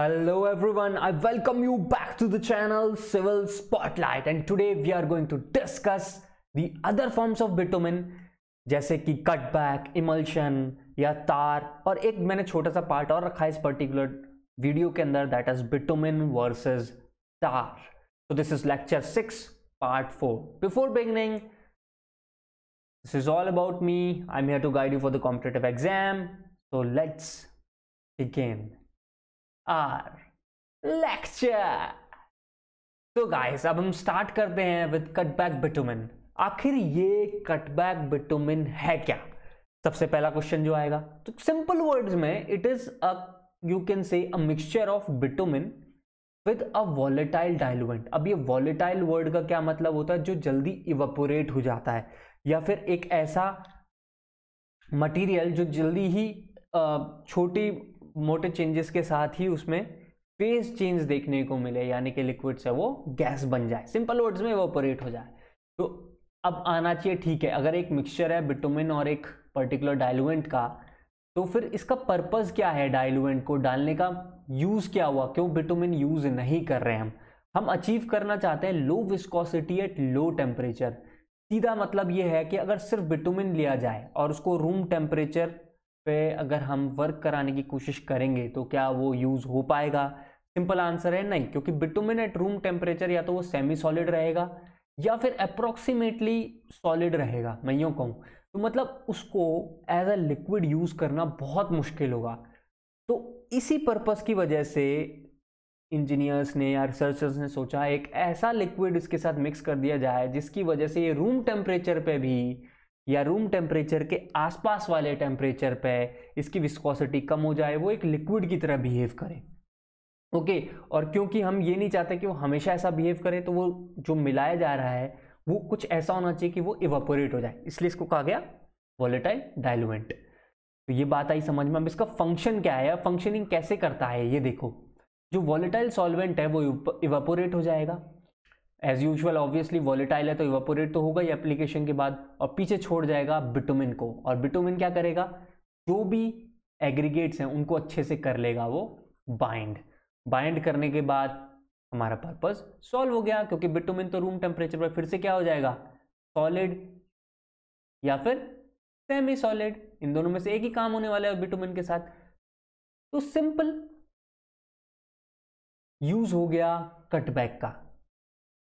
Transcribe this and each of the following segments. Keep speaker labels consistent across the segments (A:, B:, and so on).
A: Hello everyone, I welcome you back to the channel Civil Spotlight and today we are going to discuss the other forms of bitumen जैसे कि cutback, emulsion या तार और एक मैंने छोटा सा पार्ट और रखा है इस पर्टिकुलर वीडियो के अंदर that is bitumen versus tar so this is lecture six part four before beginning this is all about me i'm here to guide you for the competitive exam so let's begin our lecture तो guys अब हम start करते हैं with cutback bitumen आखिर ये cutback bitumen है क्या सबसे पहला क्वेश्चन जो आएगा तो सिंपल वर्ड्स में it is a you can say a mixture of bitumen with a volatile diluent अब ये वॉलेटाइल वर्ड का क्या मतलब होता है जो जल्दी इवेपोरेट हो जाता है या फिर एक ऐसा मटेरियल जो जल्दी ही छोटी मोटे चेंजेस के साथ ही उसमें फेज चेंज देखने को मिले यानी कि लिक्विड से वो गैस बन जाए सिंपल वर्ड्स में ऑपरेट हो जाए तो अब आना चाहिए ठीक है अगर एक मिक्सचर है बिटोमिन और एक पर्टिकुलर डायलुएंट का तो फिर इसका पर्पज़ क्या है डायलुएंट को डालने का यूज़ क्या हुआ क्यों बिटोमिन यूज़ नहीं कर रहे हम हम अचीव करना चाहते हैं low viscosity at low temperature सीधा मतलब ये है कि अगर सिर्फ बिटोमिन लिया जाए और उसको रूम टेम्परेचर पे अगर हम वर्क कराने की कोशिश करेंगे तो क्या वो यूज़ हो पाएगा सिंपल आंसर है नहीं क्योंकि बिटुमिन एट रूम टेम्परेचर या तो वो सेमी सॉलिड रहेगा या फिर अप्रोक्सीमेटली सॉलिड रहेगा मैं यूँ कहूँ तो मतलब उसको एज अ लिक्विड यूज़ करना बहुत मुश्किल होगा तो इसी पर्पज़ की वजह से इंजीनियर्स ने या रिसर्चर्स ने सोचा एक ऐसा लिक्विड इसके साथ मिक्स कर दिया जाए जिसकी वजह से ये रूम टेम्परेचर पे भी या रूम टेम्परेचर के आसपास वाले टेम्परेचर पे इसकी विस्कोसिटी कम हो जाए वो एक लिक्विड की तरह बिहेव करे ओके और क्योंकि हम ये नहीं चाहते कि वो हमेशा ऐसा बिहेव करे तो वो जो मिलाया जा रहा है वो कुछ ऐसा होना चाहिए कि वो इवापोरेट हो जाए इसलिए इसको कहा गया वॉलेटाइल डायलोमेंट तो ये बात आई समझ में अब इसका फंक्शन क्या है फंक्शनिंग कैसे करता है ये देखो जो वॉलेटाइल सॉल्वेंट है वो इवापोरेट हो जाएगा एज यूजल ऑब्वियसली वॉलीटाइल है तो इवापोरेट तो होगा ही एप्लीकेशन के बाद और पीछे छोड़ जाएगा बिटोमिन को और बिटोमिन क्या करेगा जो भी एग्रीगेट्स हैं उनको अच्छे से कर लेगा वो बाइंड बाइंड करने के बाद हमारा पर्पज सॉल्व हो गया क्योंकि बिटोमिन तो रूम टेम्परेचर पर फिर से क्या हो जाएगा सॉलिड या फिर सेमी सॉलिड इन दोनों में से एक ही काम होने वाला है बिटोमिन के साथ तो सिंपल यूज हो गया कटबैक का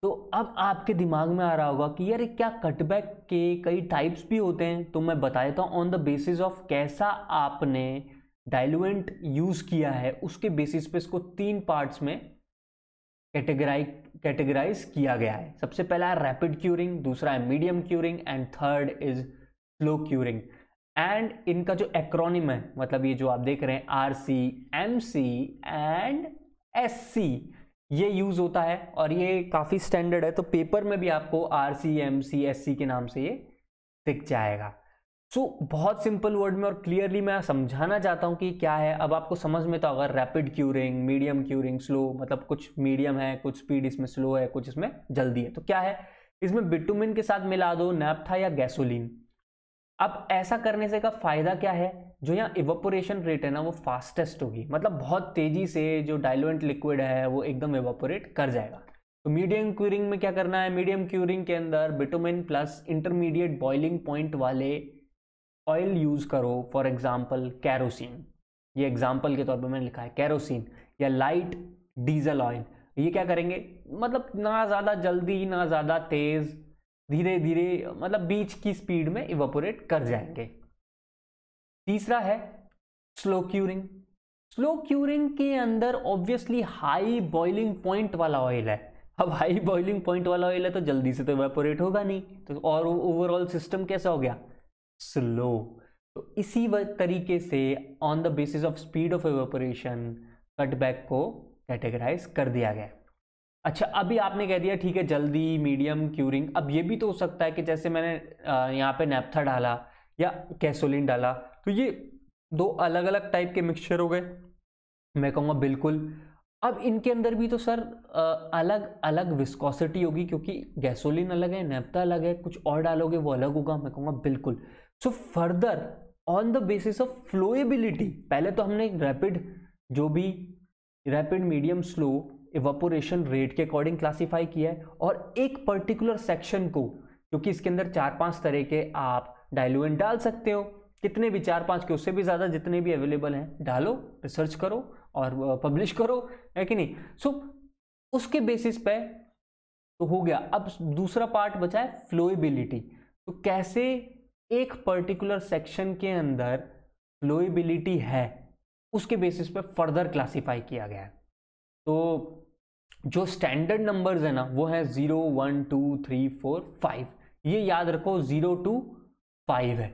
A: तो अब आपके दिमाग में आ रहा होगा कि यार क्या कटबैक के कई टाइप्स भी होते हैं तो मैं बता देता हूँ ऑन द बेसिस ऑफ कैसा आपने डाइलुएंट यूज़ किया है उसके बेसिस पे इसको तीन पार्ट्स में कैटेगराइ कैटेगराइज किया गया है सबसे पहला है रैपिड क्यूरिंग दूसरा है medium curing and third is slow curing and इनका जो एक्रोनिम है मतलब ये जो आप देख रहे हैं R C M C and S C ये यूज़ होता है और ये काफ़ी स्टैंडर्ड है तो पेपर में भी आपको R C M C S C के नाम से ये दिख जाएगा सो so, बहुत सिंपल वर्ड में और क्लियरली मैं समझाना चाहता हूँ कि क्या है अब आपको समझ में तो अगर rapid curing medium curing slow मतलब कुछ मीडियम है कुछ स्पीड इसमें स्लो है कुछ इसमें जल्दी है तो क्या है इसमें बिटुमिन के साथ मिला दो नैप्था या गैसोलीन अब ऐसा करने से का फ़ायदा क्या है जो यहाँ इवोपोरेशन रेट है ना वो फास्टेस्ट होगी मतलब बहुत तेज़ी से जो डाइलुएंट लिक्विड है वो एकदम इवोपोरेट कर जाएगा तो मीडियम क्यूरिंग में क्या करना है मीडियम क्यूरिंग के अंदर bitumen plus intermediate boiling point वाले ऑयल यूज़ करो फॉर एग्जाम्पल कैरोसिन ये एग्जाम्पल के तौर पर मैंने लिखा है कैरोसिन या लाइट डीजल ऑयल ये क्या करेंगे मतलब ना ज़्यादा जल्दी ना ज़्यादा तेज़ धीरे धीरे मतलब बीच की स्पीड में इवोपोरेट कर जाएंगे तीसरा है स्लो क्यूरिंग स्लो क्यूरिंग के अंदर ऑब्वियसली हाई बॉइलिंग पॉइंट वाला ऑयल है अब हाई बॉइलिंग पॉइंट वाला ऑयल है तो जल्दी से तो वेपोरेट होगा नहीं तो और ओवरऑल सिस्टम कैसा हो गया स्लो तो इसी तरीके से on the basis of speed of evaporation cutback को कैटेगराइज कर दिया गया अच्छा अभी आपने कह दिया ठीक है जल्दी मीडियम क्यूरिंग अब ये भी तो हो सकता है कि जैसे मैंने यहाँ पे नेपथा डाला या कैसोलिन डाला तो ये दो अलग अलग टाइप के मिक्सचर हो गए मैं कहूँगा बिल्कुल अब इनके अंदर भी तो सर अलग अलग विस्कोसिटी होगी क्योंकि गैसोलीन अलग है नेपता अलग है कुछ और डालोगे वो अलग होगा मैं कहूँगा बिल्कुल so further on the basis of flowability पहले तो हमने रैपिड जो भी rapid medium slow evaporation rate के अकॉर्डिंग क्लासीफाई किया है और एक पर्टिकुलर सेक्शन को क्योंकि इसके अंदर चार पांच तरह के आप डायलुएंट डाल सकते हो कितने भी चार पाँच के उससे भी ज़्यादा जितने भी अवेलेबल हैं डालो रिसर्च करो और पब्लिश करो है कि नहीं सो so, उसके बेसिस पे तो हो गया अब दूसरा पार्ट बचा है फ्लोएबिलिटी तो कैसे एक पर्टिकुलर सेक्शन के अंदर फ्लोएबिलिटी है उसके बेसिस पे फर्दर क्लासिफाई किया गया है तो जो स्टैंडर्ड नंबर्स है ना वो है zero one two three four five ये याद रखो ज़ीरो टू फाइव है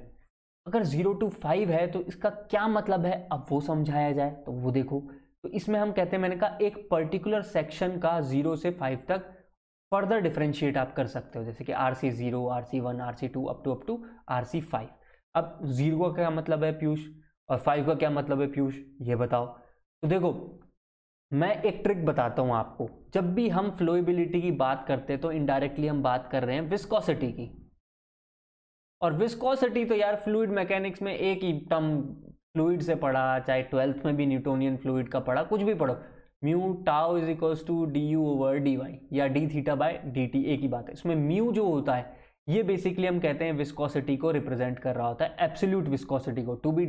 A: अगर ज़ीरो टू फाइव है तो इसका क्या मतलब है अब वो समझाया जाए तो वो देखो तो इसमें हम कहते हैं मैंने कहा एक पर्टिकुलर सेक्शन का ज़ीरो से फाइव तक फर्दर डिफ्रेंशिएट आप कर सकते हो जैसे कि R C zero R C one R C two up to up to R C five अब ज़ीरो का क्या मतलब है पीयूष और फाइव का क्या मतलब है पीयूष ये बताओ तो देखो मैं एक ट्रिक बताता हूँ आपको जब भी हम फ्लोएबिलिटी की बात करते हैं तो इनडायरेक्टली हम बात कर रहे हैं विस्कोसिटी की और विस्कोसिटी तो यार फ्लूड मैकेनिक्स में एक ही टर्म फ्लूड से पढ़ा चाहे ट्वेल्थ में भी न्यूटोनियन फ्लूड का पढ़ा कुछ भी पढ़ो mu tau is equals to D U over D Y या D theta by D T ए की बात है इसमें म्यू जो होता है ये बेसिकली हम कहते हैं विस्कोसिटी को रिप्रेजेंट कर रहा होता है एब्सोल्यूट विस्कोसिटी को to be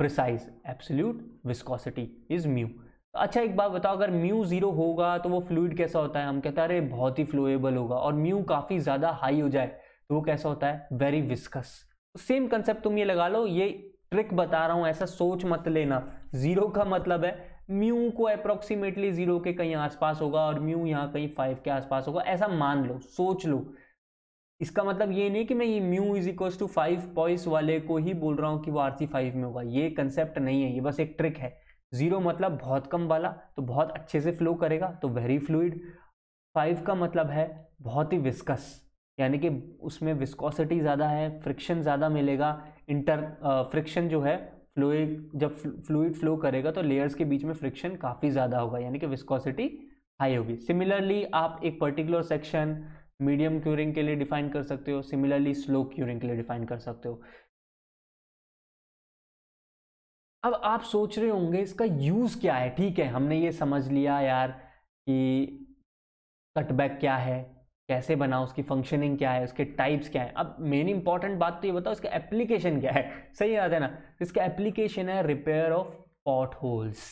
A: precise absolute viscosity is mu अच्छा एक बात बताओ अगर म्यू जीरो होगा तो वो फ्लूड कैसा होता है हम कहते हैं अरे बहुत ही फ्लोएबल होगा और म्यू काफ़ी ज़्यादा हाई हो जाए तो वो कैसा होता है वेरी विस्कस सेम कंसेप्ट तुम ये लगा लो ये ट्रिक बता रहा हूं ऐसा सोच मत लेना जीरो का मतलब है म्यू को अप्रोक्सीमेटली जीरो के कहीं आसपास होगा और म्यू यहाँ कहीं फाइव के आसपास होगा ऐसा मान लो सोच लो इसका मतलब ये नहीं कि मैं ये mu is equal to five poise वाले को ही बोल रहा हूँ कि वो आर सी फाइव में होगा ये कंसेप्ट नहीं है ये बस एक ट्रिक है जीरो मतलब बहुत कम वाला तो बहुत अच्छे से फ्लो करेगा तो वेरी फ्लूड फाइव का मतलब है बहुत ही विस्कस यानी कि उसमें विस्कोसिटी ज़्यादा है फ्रिक्शन ज़्यादा मिलेगा इंटर फ्रिक्शन जो है फ्लूड जब फ्लूड फ्लो करेगा तो लेयर्स के बीच में फ्रिक्शन काफ़ी ज़्यादा होगा यानी कि विस्कोसिटी हाई होगी सिमिलरली आप एक पर्टिकुलर सेक्शन मीडियम क्यूरिंग के लिए डिफाइन कर सकते हो सिमिलरली स्लो क्यूरिंग के लिए डिफाइन कर सकते हो अब आप सोच रहे होंगे इसका यूज़ क्या है ठीक है हमने ये समझ लिया यार कि कटबैक क्या है कैसे बना उसकी फंक्शनिंग क्या है उसके टाइप्स क्या है अब मेन इंपॉर्टेंट बात तो ये बताओ इसका एप्लीकेशन क्या है सही याद है ना इसका एप्लीकेशन है repair of pot holes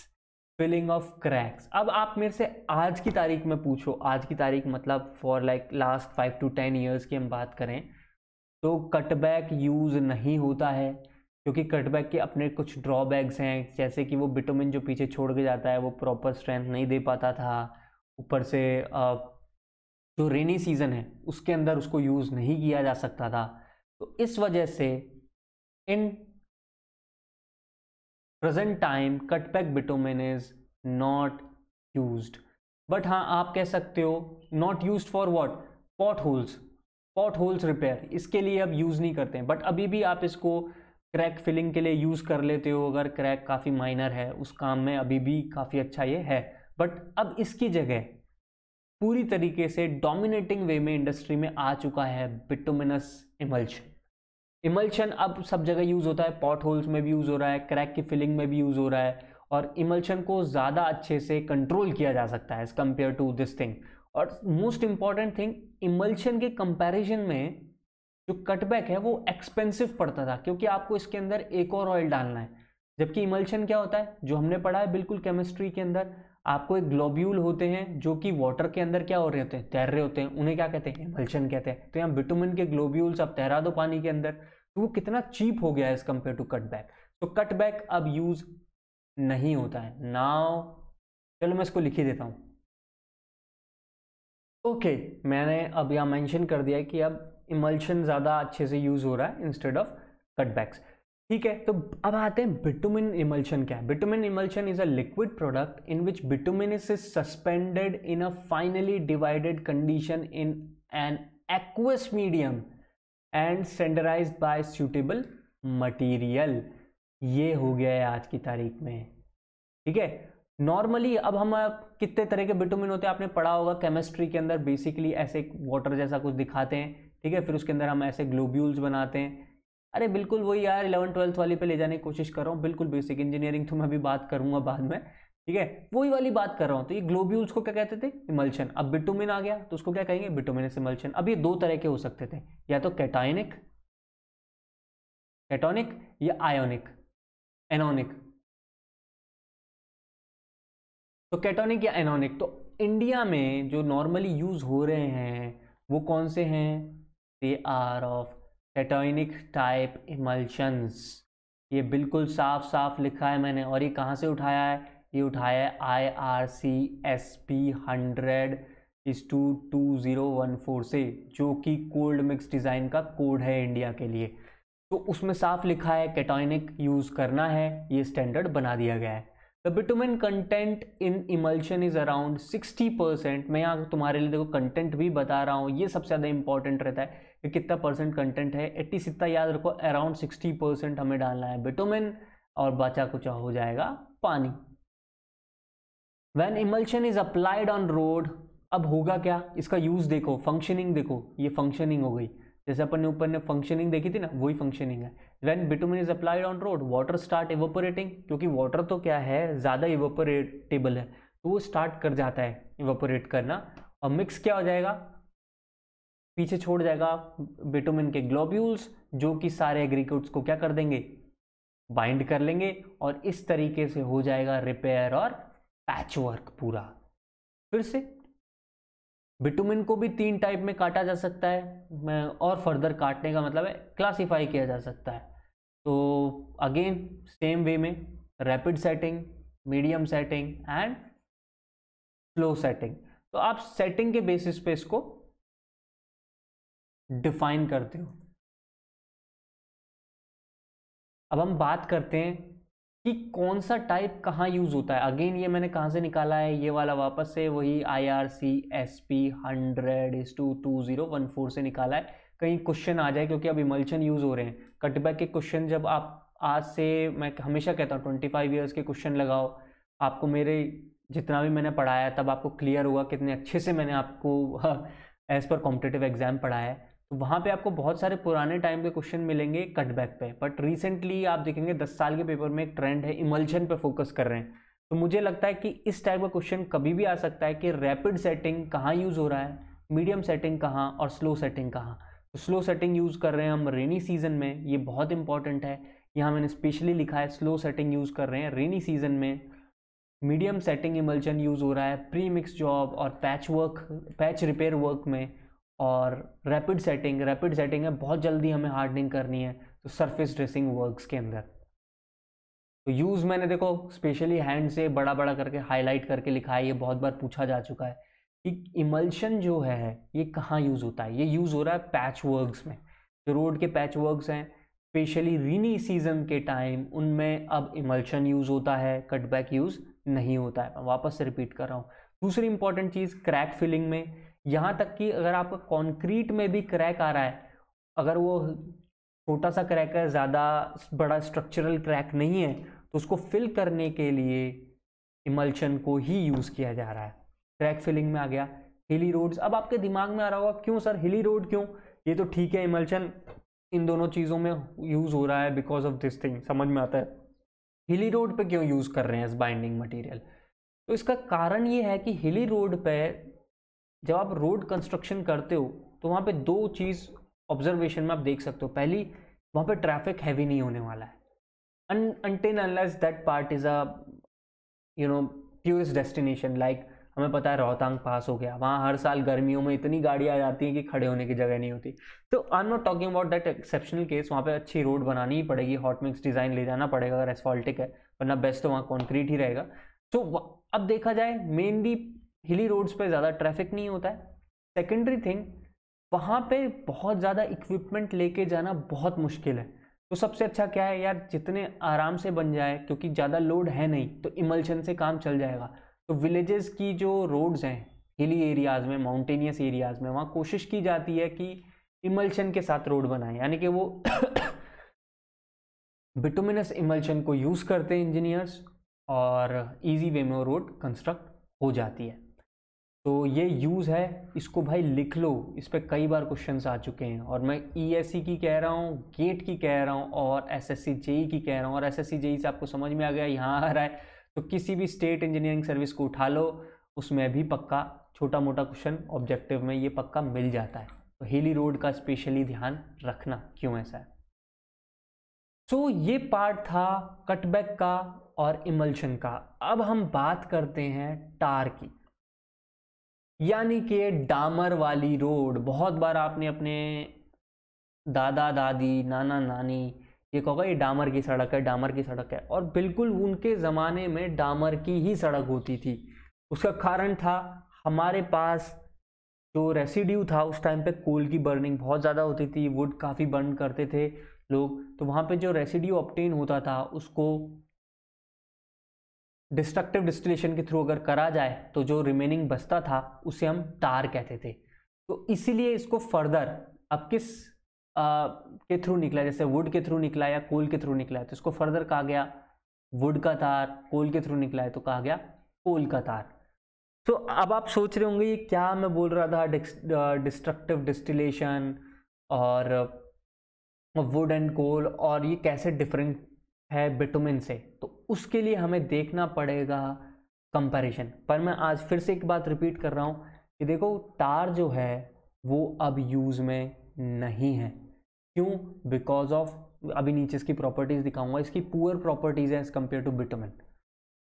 A: filling of cracks अब आप मेरे से आज की तारीख में पूछो आज की तारीख मतलब for like last five to ten years की हम बात करें तो कटबैक यूज़ नहीं होता है क्योंकि कटबैक के अपने कुछ ड्रॉबैक्स हैं जैसे कि वो बिटोमिन जो पीछे छोड़ के जाता है वो प्रॉपर स्ट्रेंथ नहीं दे पाता था ऊपर से आ, जो रेनी सीज़न है उसके अंदर उसको यूज़ नहीं किया जा सकता था तो इस वजह से in present time cutback bitumen is not use but हाँ आप कह सकते हो not use for what pot holes pot holes repair इसके लिए अब यूज़ नहीं करते हैं बट अभी भी आप इसको क्रैक फिलिंग के लिए यूज़ कर लेते हो अगर क्रैक काफ़ी माइनर है उस काम में अभी भी काफ़ी अच्छा ये है बट अब इसकी जगह पूरी तरीके से डोमिनेटिंग वे में इंडस्ट्री में आ चुका है बिटोमिनस इमल्शन इमल्शन अब सब जगह यूज़ होता है पॉट होल्स में भी यूज़ हो रहा है क्रैक की फिलिंग में भी यूज़ हो रहा है और इमल्शन को ज़्यादा अच्छे से कंट्रोल किया जा सकता है as compare to this thing और मोस्ट इंपॉर्टेंट थिंग इमल्शन के कंपेरिजन में जो कटबैक है वो एक्सपेंसिव पड़ता था क्योंकि आपको इसके अंदर एक और ऑयल डालना है जबकि इमल्शन क्या होता है जो हमने पढ़ा है बिल्कुल केमिस्ट्री के अंदर आपको एक ग्लोब्यूल होते हैं जो कि वाटर के अंदर क्या हो रहे होते हैं तैर रहे होते हैं उन्हें क्या कहते हैं इमल्शन कहते हैं तो यहाँ बिटुमिन के ग्लोब्यूल्स आप तैरा दो पानी के अंदर तो वो कितना चीप हो गया है as compare to cut back तो कट बैक अब यूज नहीं होता है नाव चलो मैं इसको लिख ही देता हूँ ओके okay, मैंने अब यहाँ मेंशन कर दिया कि अब इमल्शन ज़्यादा अच्छे से यूज़ हो रहा है इंस्टेड ऑफ कटबैक्स ठीक है तो अब आते हैं बिटुमिन इमल्शन क्या है bitumen emulsion is a liquid product in which bitumen is suspended in a finely divided condition in an aqueous medium and सेंडराइज बाय सुटेबल मटीरियल ये हो गया है आज की तारीख में ठीक है नॉर्मली अब हम कितने तरह के बिटुमिन होते हैं आपने पढ़ा होगा केमिस्ट्री के अंदर बेसिकली ऐसे वाटर जैसा कुछ दिखाते हैं ठीक है फिर उसके अंदर हम ऐसे ग्लोब्यूल्स बनाते हैं अरे बिल्कुल वही यार इलेवन ट्वेल्थ वाली पे ले जाने की कोशिश कर रहा हूँ बिल्कुल बेसिक इंजीनियरिंग तो मैं अभी बात करूंगा बाद में ठीक है वही वाली बात कर रहा हूँ तो ये ग्लोब्यूल्स को क्या कहते थे इमल्शन अब बिटोमिन आ गया तो उसको क्या कहेंगे बिटोमिन से इमल्शन अब ये दो तरह के हो सकते थे या तो कैटाइनिक कैटोनिक या आयोनिक एनोनिक तो कैटोनिक या एनोनिक तो इंडिया में जो नॉर्मली यूज हो रहे हैं वो कौन से हैं they are of cationic type emulsions ये बिल्कुल साफ साफ लिखा है मैंने और ये कहाँ से उठाया है ये उठाया है I R C S P hundred is two two zero one four से जो कि कोल्ड मिक्स डिज़ाइन का कोड है इंडिया के लिए तो उसमें साफ लिखा है कैटोनिक यूज़ करना है ये स्टैंडर्ड बना दिया गया है the bitumen content in emulsion is around sixty percent मैं यहाँ तुम्हारे लिए देखो कंटेंट भी बता रहा हूँ ये सबसे ज़्यादा इंपॉर्टेंट रहता है कि कितना परसेंट कंटेंट है एट्टी सित्ता याद रखो अराउंड सिक्सटी परसेंट हमें डालना है विटोमिन और बचा कुछ हो जाएगा पानी when emulsion is applied on road अब होगा क्या इसका यूज़ देखो फंक्शनिंग देखो ये फंक्शनिंग हो गई जैसे अपन ने ऊपर ने फंक्शनिंग देखी थी ना वही फंक्शनिंग है when bitumen is applied on road water start evaporating क्योंकि वाटर तो क्या है ज़्यादा इवोपोरेटेबल है तो वो स्टार्ट कर जाता है इवोपोरेट करना और मिक्स क्या हो जाएगा पीछे छोड़ जाएगा बिटोमिन के ग्लोब्यूल्स जो कि सारे एग्रीक्यूट्स को क्या कर देंगे बाइंड कर लेंगे और इस तरीके से हो जाएगा रिपेयर और पैचवर्क पूरा फिर से बिटुमिन को भी तीन टाइप में काटा जा सकता है और फर्दर काटने का मतलब है क्लासिफाई किया जा सकता है तो अगेन सेम वे में rapid setting medium setting and slow setting तो आप सेटिंग के बेसिस पे इसको डिफाइन करते हो अब हम बात करते हैं कि कौन सा टाइप कहाँ यूज़ होता है अगेन ये मैंने कहाँ से निकाला है ये वाला वापस से वही I R C S P hundred is two two zero one four से निकाला है कहीं क्वेश्चन आ जाए क्योंकि अब इमल्शन यूज़ हो रहे हैं कटबैक के क्वेश्चन जब आप आज से मैं हमेशा कहता हूँ ट्वेंटी फाइव ईयर्स के क्वेश्चन लगाओ आपको मेरे जितना भी मैंने पढ़ाया तब आपको क्लियर हुआ कितने अच्छे से मैंने आपको एज़ पर कॉम्पिटेटिव एग्ज़ाम पढ़ाया है तो वहाँ पे आपको बहुत सारे पुराने टाइम के क्वेश्चन मिलेंगे कटबैक पे बट रिसेंटली आप देखेंगे दस साल के पेपर में एक ट्रेंड है इमल्शन पे फोकस कर रहे हैं तो मुझे लगता है कि इस टाइप का क्वेश्चन कभी भी आ सकता है कि रैपिड सेटिंग कहाँ यूज़ हो रहा है मीडियम सेटिंग कहाँ और स्लो सेटिंग कहाँ तो स्लो सेटिंग यूज़ कर रहे हैं हम रेनी सीजन में ये बहुत इंपॉर्टेंट है यहाँ मैंने स्पेशली लिखा है स्लो सेटिंग यूज़ कर रहे हैं रेनी सीजन में मीडियम सेटिंग इमल्शन यूज़ हो रहा है प्री मिक्स जॉब और patch work patch repair work में और रैपिड सेटिंग रैपिड सेटिंग है बहुत जल्दी हमें हार्डनिंग करनी है तो सरफेस ड्रेसिंग वर्क्स के अंदर तो यूज़ मैंने देखो स्पेशली हैंड से बड़ा बड़ा करके हाईलाइट करके लिखा है ये बहुत बार पूछा जा चुका है कि इमल्शन जो है ये कहाँ यूज़ होता है ये यूज़ हो रहा है पैच वर्क्स में जो रोड के पैच वर्क्स हैं स्पेशली रीनी सीजन के टाइम उनमें अब इमल्शन यूज़ होता है कटबैक यूज़ नहीं होता है वापस से रिपीट कर रहा हूँ दूसरी इंपॉर्टेंट चीज़ क्रैक फिलिंग में यहाँ तक कि अगर आपका कॉन्क्रीट में भी क्रैक आ रहा है अगर वो छोटा सा क्रैक है ज़्यादा बड़ा स्ट्रक्चरल क्रैक नहीं है तो उसको फिल करने के लिए इमल्शन को ही यूज़ किया जा रहा है क्रैक फिलिंग में आ गया हिली रोड्स अब आपके दिमाग में आ रहा होगा क्यों सर हिली रोड क्यों ये तो ठीक है इमल्शन इन दोनों चीज़ों में यूज़ हो रहा है बिकॉज ऑफ दिस थिंग समझ में आता है हिली रोड पे क्यों यूज़ कर रहे हैं इस बाइंडिंग मटेरियल तो इसका कारण ये है कि हिली रोड पे जब आप रोड कंस्ट्रक्शन करते हो तो वहाँ पे दो चीज़ ऑब्जर्वेशन में आप देख सकते हो पहली वहाँ पे ट्रैफिक हैवी नहीं होने वाला है अनटेन unless that part is a you know tourist destination like हमें पता है रोहतांग पास हो गया वहाँ हर साल गर्मियों में इतनी गाड़ियाँ आ जाती हैं कि खड़े होने की जगह नहीं होती तो I am not talking about that exceptional case वहाँ पे अच्छी रोड बनानी ही पड़ेगी हॉट मिक्स डिज़ाइन ले जाना पड़ेगा अगर एसफॉल्टिक है वरना बेस्ट तो वहाँ कॉन्क्रीट ही रहेगा तो so, अब देखा जाए मेनली हिली रोड्स पे ज़्यादा ट्रैफिक नहीं होता है सेकेंडरी थिंग वहाँ पे बहुत ज़्यादा इक्विपमेंट लेके जाना बहुत मुश्किल है तो सबसे अच्छा क्या है यार जितने आराम से बन जाए क्योंकि ज़्यादा लोड है नहीं तो इमल्शन से काम चल जाएगा तो विलेजेस की जो रोड्स हैं हिली एरियाज़ में माउंटेनियस एरियाज़ में वहाँ कोशिश की जाती है कि इमल्शन के साथ रोड बनाएं यानी कि वो बिटोमिनस इमल्शन को यूज़ करते हैं इंजीनियर्स और इजी वे में वो रोड कंस्ट्रक्ट हो जाती है तो ये यूज़ है इसको भाई लिख लो इस पर कई बार क्वेश्चन आ चुके हैं और मैं ई e की कह रहा हूँ गेट की कह रहा हूँ और एस एस की कह रहा हूँ और एस एस से आपको समझ में आ गया यहाँ आ रहा है तो किसी भी स्टेट इंजीनियरिंग सर्विस को उठा लो उसमें भी पक्का छोटा मोटा क्वेश्चन ऑब्जेक्टिव में ये पक्का मिल जाता है तो हिली रोड का स्पेशली ध्यान रखना क्यों ऐसा है सो तो so, ये पार्ट था कटबैक का और इमल्शन का अब हम बात करते हैं टार की यानी कि डामर वाली रोड बहुत बार आपने अपने दादा दादी नाना नानी ये कहोगा ये डामर की सड़क है डामर की सड़क है और बिल्कुल उनके ज़माने में डामर की ही सड़क होती थी उसका कारण था हमारे पास जो रेसिड्यू था उस टाइम पे कोल की बर्निंग बहुत ज़्यादा होती थी वुड काफ़ी बर्न करते थे लोग तो वहाँ पे जो रेसिड्यू ऑप्टेन होता था उसको डिस्ट्रक्टिव डिस्टिलेशन के थ्रू अगर करा जाए तो जो रिमेनिंग बचता था उसे हम तार कहते थे तो इसीलिए इसको फर्दर अब किस आ, के थ्रू निकला जैसे वुड के थ्रू निकला या कोल के थ्रू निकला है तो इसको फर्दर कहा गया वुड का तार कोल के थ्रू निकला है तो कहा गया कोल का तार तो so, अब आप सोच रहे होंगे ये क्या मैं बोल रहा था डिस्ट्रक्टिव डिस्टिलेशन और वुड एंड कोल और ये कैसे डिफरेंट है बिटुमिन से तो उसके लिए हमें देखना पड़ेगा कंपैरिजन पर मैं आज फिर से एक बात रिपीट कर रहा हूँ कि देखो तार जो है वो अब यूज़ में नहीं है क्यों बिकॉज ऑफ अभी नीचे इसकी प्रॉपर्टीज़ दिखाऊंगा इसकी पुअर प्रॉपर्टीज़ है एज़ कम्पेयर टू बिटोमिन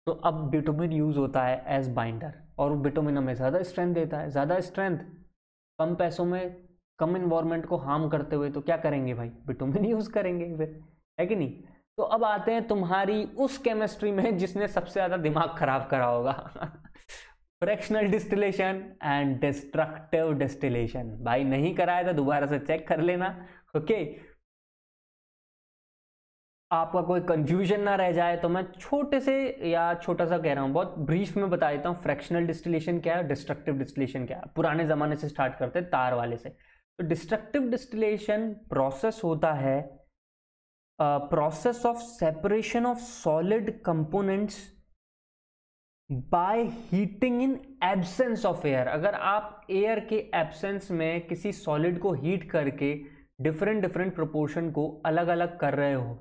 A: तो अब बिटोमिन यूज़ होता है एज बाइंडर और बिटोमिन हमें ज़्यादा स्ट्रेंथ देता है ज़्यादा स्ट्रेंथ कम पैसों में कम इन्वायरमेंट को हार्म करते हुए तो क्या करेंगे भाई बिटोमिन यूज़ करेंगे फिर है कि नहीं तो अब आते हैं तुम्हारी उस केमिस्ट्री में जिसने सबसे ज़्यादा दिमाग खराब करा होगा fractional distillation and destructive distillation भाई नहीं कराया था दोबारा से चेक कर लेना ओके आपका कोई कंफ्यूजन ना रह जाए तो मैं छोटे से या छोटा सा कह रहा हूँ बहुत ब्रीफ में बता देता हूँ फ्रैक्शनल डिस्टिलेशन क्या है डिस्ट्रक्टिव डिस्टिलेशन क्या है पुराने ज़माने से स्टार्ट करते हैं तार वाले से तो डिस्ट्रक्टिव डिस्टिलेशन प्रोसेस होता है process of separation of solid components by heating in absence of air अगर आप एयर के एब्सेंस में किसी सॉलिड को हीट करके डिफरेंट डिफरेंट प्रोपोर्शन को अलग अलग कर रहे हो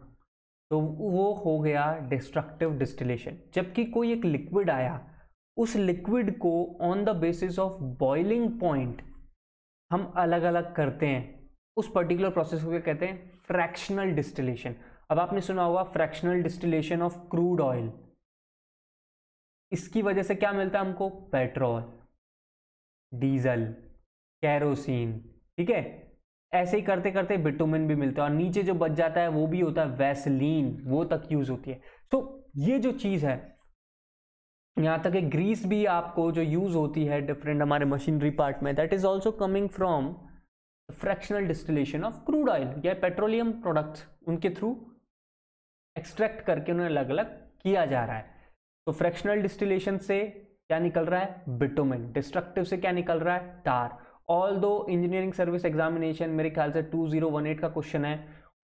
A: तो वो हो गया डिस्ट्रक्टिव डिस्टिलेशन जबकि कोई एक लिक्विड आया उस लिक्विड को on the basis of boiling point हम अलग अलग करते हैं उस पर्टिकुलर प्रोसेस को क्या कहते हैं फ्रैक्शनल डिस्टिलेशन अब आपने सुना होगा fractional distillation of crude oil इसकी वजह से क्या मिलता है हमको पेट्रोल डीजल कैरोसिन ठीक है ऐसे ही करते करते बिटुमिन भी मिलता है और नीचे जो बच जाता है वो भी होता है वैसलीन वो तक यूज होती है तो ये जो चीज़ है यहाँ तक कि ग्रीस भी आपको जो यूज़ होती है डिफरेंट हमारे मशीनरी पार्ट में that is also coming from fractional distillation of crude oil या पेट्रोलियम प्रोडक्ट्स उनके थ्रू एक्सट्रैक्ट करके उन्हें अलग अलग किया जा रहा है तो फ्रैक्शनल डिस्टिलेशन से क्या निकल रहा है बिटोमिन डिस्ट्रक्टिव से क्या निकल रहा है tar although engineering service examination मेरे ख्याल से 2018 का क्वेश्चन है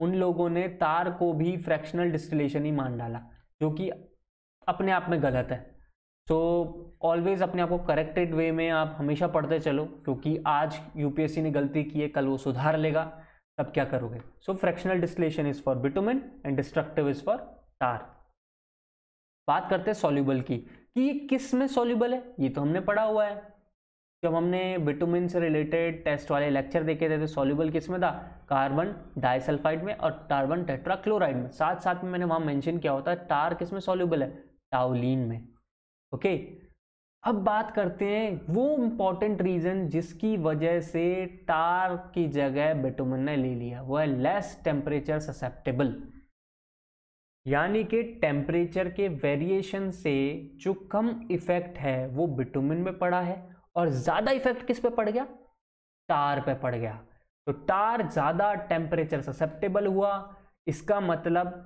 A: उन लोगों ने तार को भी फ्रैक्शनल डिस्टिलेशन ही मान डाला जो कि अपने आप में गलत है सो तो ऑलवेज अपने आप को करेक्टेड वे में आप हमेशा पढ़ते चलो क्योंकि आज यूपीएससी ने गलती की है कल वो सुधार लेगा तब क्या करोगे so fractional distillation is for bitumen and destructive is for tar बात करते हैं सॉल्यूबल की कि ये किस में सॉल्यूबल है ये तो हमने पढ़ा हुआ है जब हमने बिटुमिन से रिलेटेड टेस्ट वाले लेक्चर देखे थे तो सॉल्यूबल किस में था कार्बन डाइसल्फाइड में और कार्बन टेट्राक्लोराइड में साथ साथ में मैंने वहाँ मेंशन किया होता है टार किस में सॉल्यूबल है टाउलिन में ओके अब बात करते हैं वो इंपॉर्टेंट रीजन जिसकी वजह से टार की जगह बिटुमन ने ले लिया वो है लेस टेम्परेचर ससेप्टेबल यानी कि टेम्परेचर के वेरिएशन से जो कम इफेक्ट है वो बिटुमिन में पड़ा है और ज़्यादा इफेक्ट किस पे पड़ गया टार पे पड़ गया तो टार ज़्यादा टेम्परेचर ससेप्टेबल हुआ इसका मतलब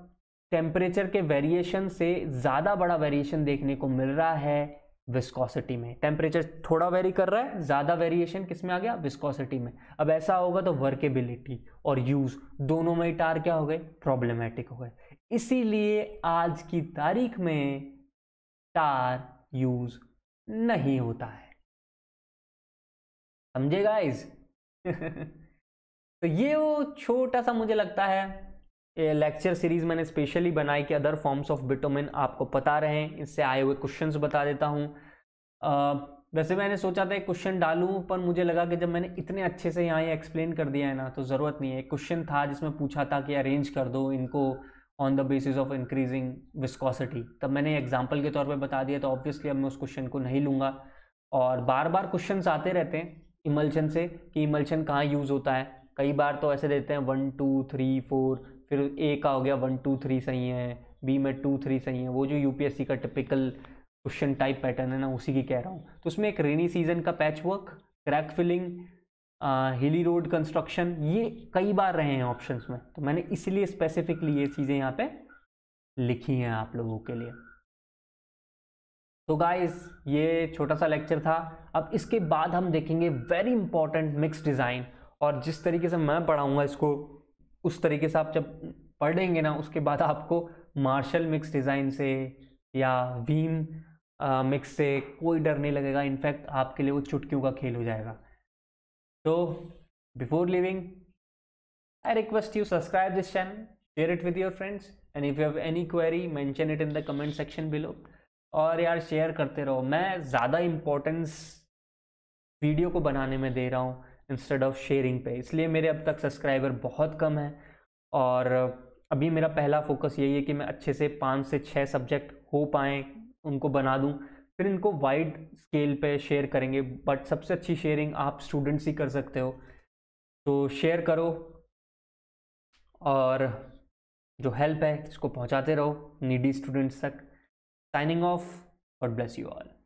A: टेम्परेचर के वेरिएशन से ज़्यादा बड़ा वेरिएशन देखने को मिल रहा है विस्कोसिटी में टेम्परेचर थोड़ा वेरी कर रहा है ज़्यादा वेरिएशन किस में आ गया विस्कोसिटी में अब ऐसा होगा तो वर्केबिलिटी और यूज़ दोनों में टार क्या हो गए प्रॉब्लमेटिक हो गए इसीलिए आज की तारीख में टार यूज़ नहीं होता है समझे गाइस तो ये वो छोटा सा मुझे लगता है लेक्चर सीरीज मैंने स्पेशली बनाई कि अदर फॉर्म्स ऑफ बिटोमिन आपको पता रहे इससे आए हुए क्वेश्चंस बता देता हूँ वैसे मैंने सोचा था एक क्वेश्चन डालूँ पर मुझे लगा कि जब मैंने इतने अच्छे से यहाँ ये एक्सप्लेन कर दिया है ना तो ज़रूरत नहीं है एक क्वेश्चन था जिसमें पूछा था कि अरेंज कर दो इनको on the basis of increasing viscosity तब मैंने एग्जाम्पल के तौर पर बता दिया तो ऑब्वियसली अब मैं उस क्वेश्चन को नहीं लूँगा और बार बार क्वेश्चन आते रहते हैं इमल्शन से कि इमल्शन कहाँ यूज़ होता है कई बार तो ऐसे देते हैं वन टू थ्री फोर फिर ए का हो गया वन टू थ्री सही है बी में टू थ्री सही है वो जो यूपीएससी का टिपिकल क्वेश्चन टाइप पैटर्न है ना उसी की कह रहा हूँ तो उसमें एक रेनी सीजन का patch work crack filling hilly road construction ये कई बार रहे हैं ऑप्शंस में तो मैंने इसलिए स्पेसिफिकली ये चीज़ें यहाँ पे लिखी हैं आप लोगों के लिए तो गाइस ये छोटा सा लेक्चर था अब इसके बाद हम देखेंगे वेरी इंपॉर्टेंट मिक्स डिज़ाइन और जिस तरीके से मैं पढ़ाऊँगा इसको उस तरीके से आप जब पढ़ेंगे ना उसके बाद आपको मार्शल मिक्स डिज़ाइन से या वीम मिक्स से कोई डर नहीं लगेगा इनफैक्ट आपके लिए वो चुटकियों का खेल हो जाएगा तो before leaving I request you subscribe this channel share it with your friends and if you have any query mention it in the comment section below और यार शेयर करते रहो मैं ज़्यादा इम्पोर्टेंस वीडियो को बनाने में दे रहा हूँ इंस्टेड ऑफ शेयरिंग पे इसलिए मेरे अब तक सब्सक्राइबर बहुत कम हैं और अभी मेरा पहला फोकस यही है कि मैं अच्छे से पाँच से छः सब्जेक्ट हो पाएँ उनको बना दूँ फिर इनको वाइड स्केल पे शेयर करेंगे बट सबसे अच्छी शेयरिंग आप स्टूडेंट्स ही कर सकते हो तो शेयर करो और जो हेल्प है इसको पहुंचाते रहो नीडी स्टूडेंट्स तक signing off God bless you all